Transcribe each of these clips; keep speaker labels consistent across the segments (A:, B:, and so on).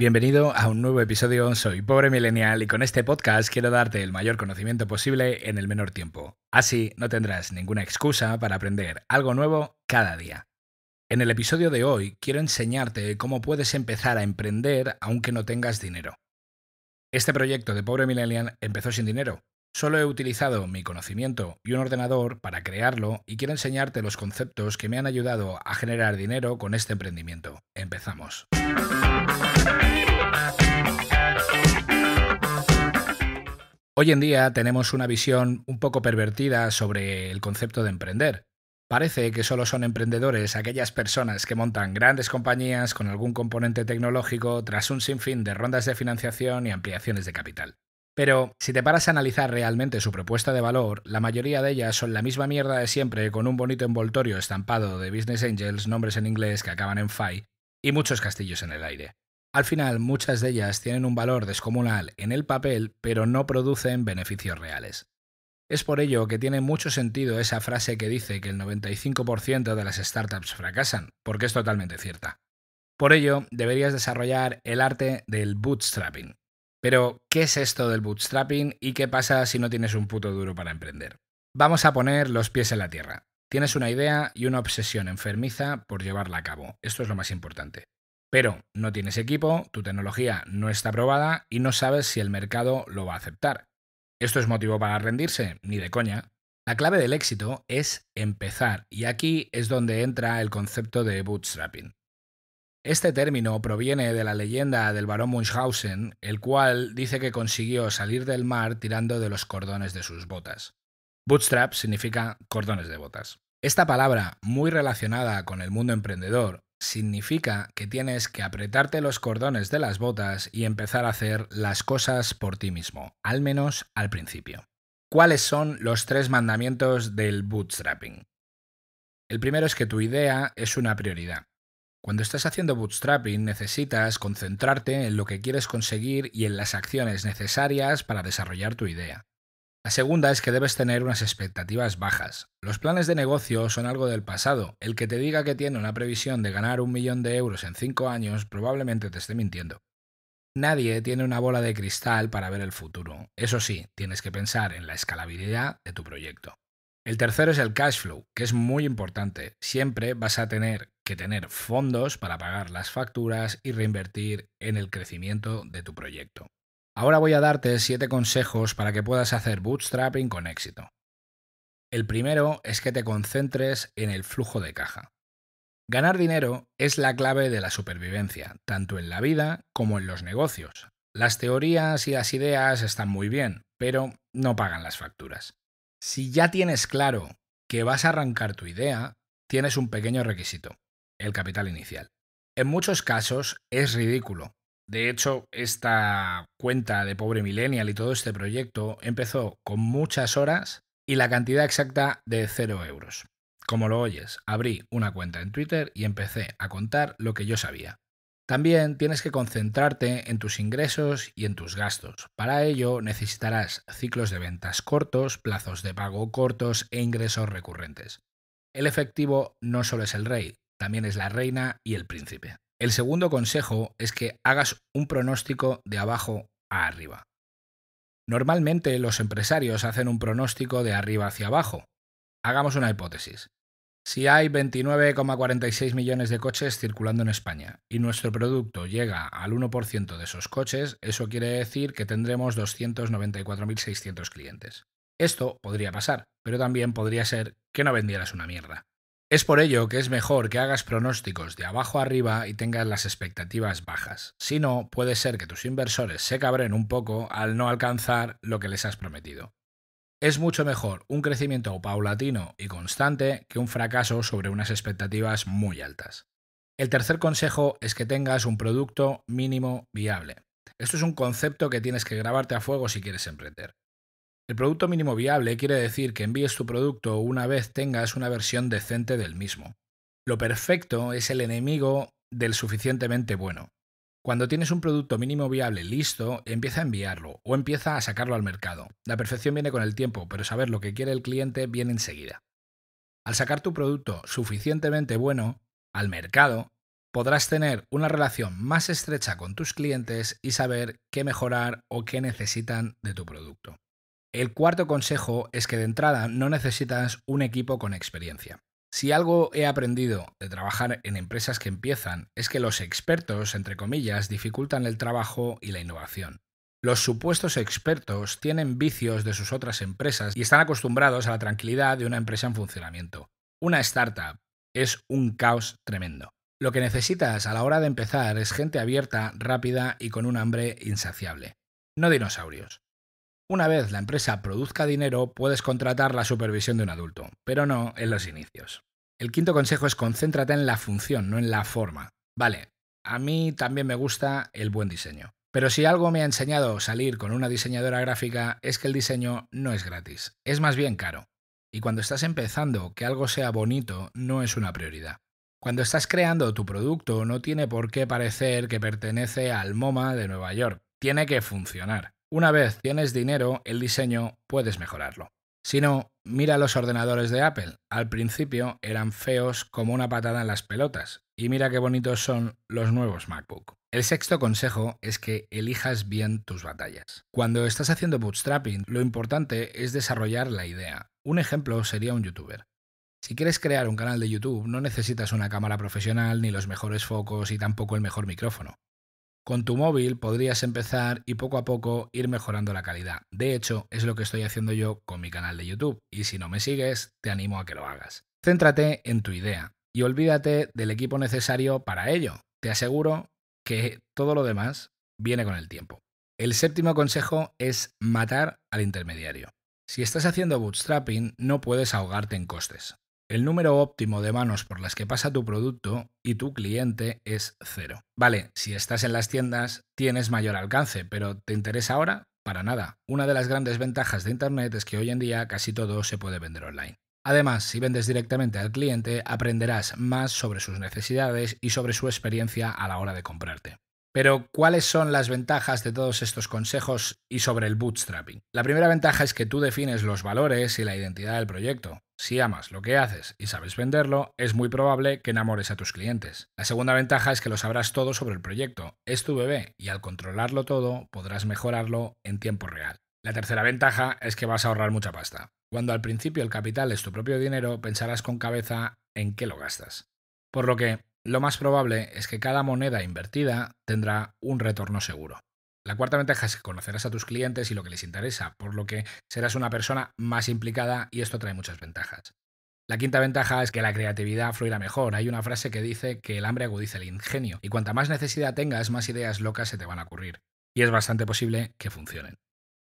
A: Bienvenido a un nuevo episodio. Soy Pobre Millennial y con este podcast quiero darte el mayor conocimiento posible en el menor tiempo. Así no tendrás ninguna excusa para aprender algo nuevo cada día. En el episodio de hoy quiero enseñarte cómo puedes empezar a emprender aunque no tengas dinero. Este proyecto de Pobre Millennial empezó sin dinero. Solo he utilizado mi conocimiento y un ordenador para crearlo y quiero enseñarte los conceptos que me han ayudado a generar dinero con este emprendimiento. Empezamos. Hoy en día tenemos una visión un poco pervertida sobre el concepto de emprender. Parece que solo son emprendedores aquellas personas que montan grandes compañías con algún componente tecnológico tras un sinfín de rondas de financiación y ampliaciones de capital. Pero si te paras a analizar realmente su propuesta de valor, la mayoría de ellas son la misma mierda de siempre con un bonito envoltorio estampado de Business Angels, nombres en inglés que acaban en FI y muchos castillos en el aire. Al final, muchas de ellas tienen un valor descomunal en el papel, pero no producen beneficios reales. Es por ello que tiene mucho sentido esa frase que dice que el 95% de las startups fracasan, porque es totalmente cierta. Por ello, deberías desarrollar el arte del bootstrapping, pero, ¿qué es esto del bootstrapping y qué pasa si no tienes un puto duro para emprender? Vamos a poner los pies en la tierra. Tienes una idea y una obsesión enfermiza por llevarla a cabo. Esto es lo más importante. Pero no tienes equipo, tu tecnología no está probada y no sabes si el mercado lo va a aceptar. ¿Esto es motivo para rendirse? Ni de coña. La clave del éxito es empezar y aquí es donde entra el concepto de bootstrapping. Este término proviene de la leyenda del barón Munchausen, el cual dice que consiguió salir del mar tirando de los cordones de sus botas. Bootstrap significa cordones de botas. Esta palabra, muy relacionada con el mundo emprendedor, significa que tienes que apretarte los cordones de las botas y empezar a hacer las cosas por ti mismo, al menos al principio. ¿Cuáles son los tres mandamientos del bootstrapping? El primero es que tu idea es una prioridad. Cuando estás haciendo bootstrapping necesitas concentrarte en lo que quieres conseguir y en las acciones necesarias para desarrollar tu idea. La segunda es que debes tener unas expectativas bajas. Los planes de negocio son algo del pasado. El que te diga que tiene una previsión de ganar un millón de euros en cinco años probablemente te esté mintiendo. Nadie tiene una bola de cristal para ver el futuro. Eso sí, tienes que pensar en la escalabilidad de tu proyecto. El tercero es el cash flow, que es muy importante. Siempre vas a tener que tener fondos para pagar las facturas y reinvertir en el crecimiento de tu proyecto. Ahora voy a darte 7 consejos para que puedas hacer bootstrapping con éxito. El primero es que te concentres en el flujo de caja. Ganar dinero es la clave de la supervivencia, tanto en la vida como en los negocios. Las teorías y las ideas están muy bien, pero no pagan las facturas. Si ya tienes claro que vas a arrancar tu idea, tienes un pequeño requisito, el capital inicial. En muchos casos es ridículo. De hecho, esta cuenta de pobre millennial y todo este proyecto empezó con muchas horas y la cantidad exacta de 0 euros. Como lo oyes, abrí una cuenta en Twitter y empecé a contar lo que yo sabía. También tienes que concentrarte en tus ingresos y en tus gastos. Para ello necesitarás ciclos de ventas cortos, plazos de pago cortos e ingresos recurrentes. El efectivo no solo es el rey, también es la reina y el príncipe. El segundo consejo es que hagas un pronóstico de abajo a arriba. Normalmente los empresarios hacen un pronóstico de arriba hacia abajo. Hagamos una hipótesis. Si hay 29,46 millones de coches circulando en España y nuestro producto llega al 1% de esos coches, eso quiere decir que tendremos 294.600 clientes. Esto podría pasar, pero también podría ser que no vendieras una mierda. Es por ello que es mejor que hagas pronósticos de abajo arriba y tengas las expectativas bajas. Si no, puede ser que tus inversores se cabren un poco al no alcanzar lo que les has prometido. Es mucho mejor un crecimiento paulatino y constante que un fracaso sobre unas expectativas muy altas. El tercer consejo es que tengas un producto mínimo viable. Esto es un concepto que tienes que grabarte a fuego si quieres emprender. El producto mínimo viable quiere decir que envíes tu producto una vez tengas una versión decente del mismo. Lo perfecto es el enemigo del suficientemente bueno. Cuando tienes un producto mínimo viable listo, empieza a enviarlo o empieza a sacarlo al mercado. La perfección viene con el tiempo, pero saber lo que quiere el cliente viene enseguida. Al sacar tu producto suficientemente bueno al mercado, podrás tener una relación más estrecha con tus clientes y saber qué mejorar o qué necesitan de tu producto. El cuarto consejo es que de entrada no necesitas un equipo con experiencia. Si algo he aprendido de trabajar en empresas que empiezan es que los expertos, entre comillas, dificultan el trabajo y la innovación. Los supuestos expertos tienen vicios de sus otras empresas y están acostumbrados a la tranquilidad de una empresa en funcionamiento. Una startup es un caos tremendo. Lo que necesitas a la hora de empezar es gente abierta, rápida y con un hambre insaciable. No dinosaurios. Una vez la empresa produzca dinero, puedes contratar la supervisión de un adulto, pero no en los inicios. El quinto consejo es concéntrate en la función, no en la forma. Vale, a mí también me gusta el buen diseño. Pero si algo me ha enseñado salir con una diseñadora gráfica es que el diseño no es gratis, es más bien caro. Y cuando estás empezando, que algo sea bonito no es una prioridad. Cuando estás creando tu producto no tiene por qué parecer que pertenece al MoMA de Nueva York, tiene que funcionar. Una vez tienes dinero, el diseño puedes mejorarlo. Si no, mira los ordenadores de Apple. Al principio eran feos como una patada en las pelotas, y mira qué bonitos son los nuevos MacBook. El sexto consejo es que elijas bien tus batallas. Cuando estás haciendo bootstrapping, lo importante es desarrollar la idea. Un ejemplo sería un youtuber. Si quieres crear un canal de YouTube, no necesitas una cámara profesional, ni los mejores focos y tampoco el mejor micrófono. Con tu móvil podrías empezar y poco a poco ir mejorando la calidad. De hecho, es lo que estoy haciendo yo con mi canal de YouTube y si no me sigues, te animo a que lo hagas. Céntrate en tu idea y olvídate del equipo necesario para ello. Te aseguro que todo lo demás viene con el tiempo. El séptimo consejo es matar al intermediario. Si estás haciendo bootstrapping, no puedes ahogarte en costes. El número óptimo de manos por las que pasa tu producto y tu cliente es cero. Vale, si estás en las tiendas tienes mayor alcance, pero ¿te interesa ahora? Para nada. Una de las grandes ventajas de Internet es que hoy en día casi todo se puede vender online. Además, si vendes directamente al cliente, aprenderás más sobre sus necesidades y sobre su experiencia a la hora de comprarte. Pero, ¿cuáles son las ventajas de todos estos consejos y sobre el bootstrapping? La primera ventaja es que tú defines los valores y la identidad del proyecto. Si amas lo que haces y sabes venderlo, es muy probable que enamores a tus clientes. La segunda ventaja es que lo sabrás todo sobre el proyecto. Es tu bebé y al controlarlo todo podrás mejorarlo en tiempo real. La tercera ventaja es que vas a ahorrar mucha pasta. Cuando al principio el capital es tu propio dinero, pensarás con cabeza en qué lo gastas. Por lo que lo más probable es que cada moneda invertida tendrá un retorno seguro. La cuarta ventaja es que conocerás a tus clientes y lo que les interesa, por lo que serás una persona más implicada y esto trae muchas ventajas. La quinta ventaja es que la creatividad fluirá mejor. Hay una frase que dice que el hambre agudiza el ingenio y cuanta más necesidad tengas, más ideas locas se te van a ocurrir. Y es bastante posible que funcionen.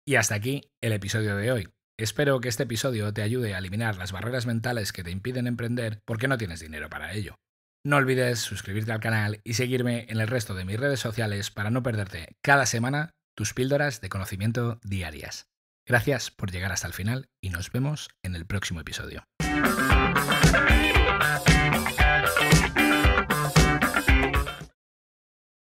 A: Y hasta aquí el episodio de hoy. Espero que este episodio te ayude a eliminar las barreras mentales que te impiden emprender porque no tienes dinero para ello. No olvides suscribirte al canal y seguirme en el resto de mis redes sociales para no perderte cada semana tus píldoras de conocimiento diarias. Gracias por llegar hasta el final y nos vemos en el próximo episodio.